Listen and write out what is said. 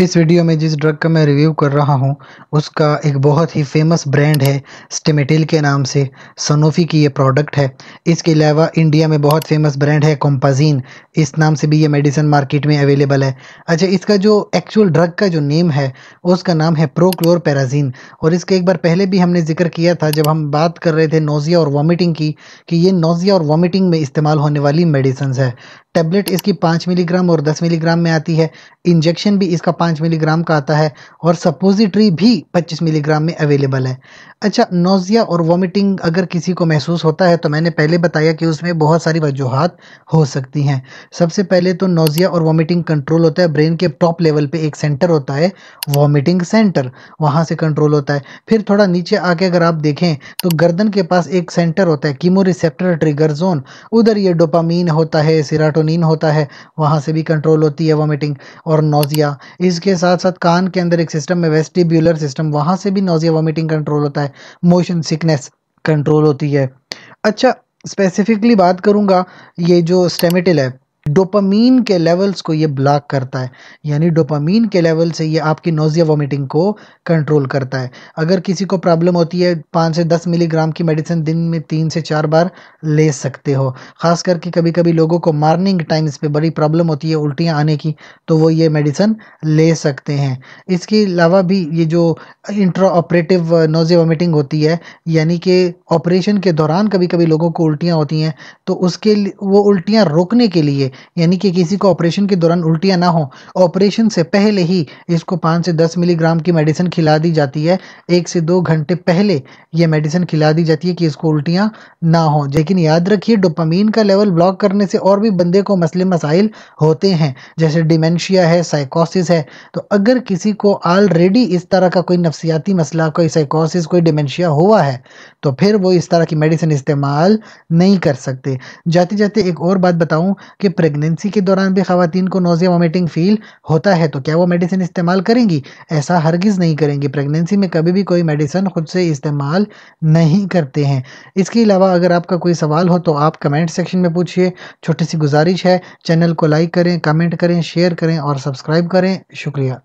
इस वीडियो में जिस ड्रग का मैं रिव्यू कर रहा हूँ उसका एक बहुत ही फेमस ब्रांड है स्टेमेटिल के नाम से सनोफी की ये प्रोडक्ट है इसके अलावा इंडिया में बहुत फेमस ब्रांड है कॉम्पाजीन इस नाम से भी ये मेडिसिन मार्केट में अवेलेबल है अच्छा इसका जो एक्चुअल ड्रग का जो नेम है उसका नाम है प्रोक्लोर पैराजीन और इसका एक बार पहले भी हमने जिक्र किया था जब हम बात कर रहे थे नोज़िया और वॉमिटिंग की कि ये नोज़िया और वॉमिटिंग में इस्तेमाल होने वाली मेडिसन है टेबलेट इसकी पाँच मिलीग्राम और दस मिलीग्राम में आती है इंजेक्शन भी इसका पाँच मिलीग्राम का आता है और सपोजिटरी भी पच्चीस मिलीग्राम में अवेलेबल है अच्छा नोज़िया और वॉमिटिंग अगर किसी को महसूस होता है तो मैंने पहले बताया कि उसमें बहुत सारी वजूहत हो सकती हैं सबसे पहले तो नोज़िया और वॉमिटिंग कंट्रोल होता है ब्रेन के टॉप लेवल पर एक सेंटर होता है वॉमिटिंग सेंटर वहाँ से कंट्रोल होता है फिर थोड़ा नीचे आके अगर आप देखें तो गर्दन के पास एक सेंटर होता है कीमो रिसेप्टर ट्रिगर जोन उधर ये डोपामीन होता है सिराटोनिन होता है वहाँ से भी कंट्रोल होती है वॉमिटिंग और नोज़िया इसके साथ साथ कान के अंदर एक सिस्टम है वेस्टिब्यूलर सिस्टम वहाँ से भी नोजिया वॉमिटिंग कंट्रोल होता है मोशन सिकनेस कंट्रोल होती है अच्छा स्पेसिफिकली बात करूँगा ये जो स्टेमिटिल है डोपामीन के लेवल्स को ये ब्लॉक करता है यानी डोपामीन के लेवल से ये आपकी नोजिया वॉमिटिंग को कंट्रोल करता है अगर किसी को प्रॉब्लम होती है पाँच से दस मिलीग्राम की मेडिसिन दिन में तीन से चार बार ले सकते हो ख़ास करके कभी कभी लोगों को मार्निंग टाइम्स पे बड़ी प्रॉब्लम होती है उल्टियाँ आने की तो वो ये मेडिसन ले सकते हैं इसके अलावा भी ये जो इंट्रा ऑपरेटिव नोजिया वॉमिटिंग होती है यानी कि ऑपरेशन के दौरान कभी कभी लोगों को उल्टियाँ होती हैं तो उसके वो उल्टियाँ रोकने के लिए यानी कि किसी को ऑपरेशन के दौरान उल्टियाँ ना हो ऑपरेशन से पहले ही इसको पाँच से दस मिलीग्राम की मेडिसिन खिला दी जाती है एक से दो घंटे पहले यह मेडिसिन खिला दी जाती है कि इसको उल्टियाँ ना हो लेकिन याद रखिए डोपामीन का लेवल ब्लॉक करने से और भी बंदे को मसले मसाइल होते हैं जैसे डिमेंशिया है साइकोसिस है तो अगर किसी को ऑलरेडी इस तरह का कोई नफसियाती मसला कोई साइकोसिस कोई डिमेंशिया हुआ है तो फिर वो इस तरह की मेडिसिन इस्तेमाल नहीं कर सकते जाते जाते एक और बात बताऊं कि प्रेगनेंसी के दौरान भी खातन को नोजिया वॉमिटिंग फील होता है तो क्या वो मेडिसिन इस्तेमाल करेंगी ऐसा हरगिज़ नहीं करेंगी प्रेगनेंसी में कभी भी कोई मेडिसिन खुद से इस्तेमाल नहीं करते हैं इसके अलावा अगर आपका कोई सवाल हो तो आप कमेंट सेक्शन में पूछिए छोटी सी गुजारिश है चैनल को लाइक करें कमेंट करें शेयर करें और सब्सक्राइब करें शुक्रिया